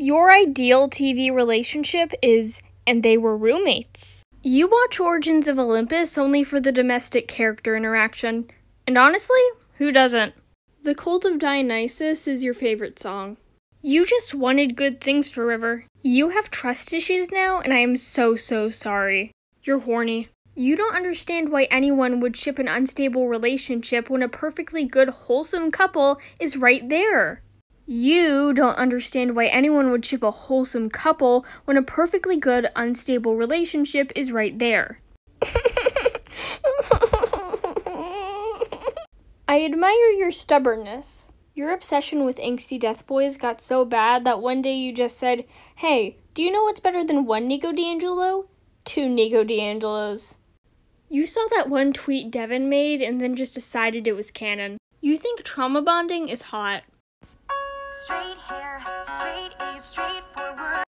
Your ideal TV relationship is and they were roommates. You watch Origins of Olympus only for the domestic character interaction, and honestly, who doesn't? The Cult of Dionysus is your favorite song. You just wanted good things for River. You have trust issues now, and I am so, so sorry. You're horny. You don't understand why anyone would ship an unstable relationship when a perfectly good, wholesome couple is right there. You don't understand why anyone would ship a wholesome couple when a perfectly good, unstable relationship is right there. I admire your stubbornness. Your obsession with angsty death boys got so bad that one day you just said, Hey, do you know what's better than one Nico D'Angelo? Two Nico D'Angelos. You saw that one tweet Devin made and then just decided it was canon. You think trauma bonding is hot straight hair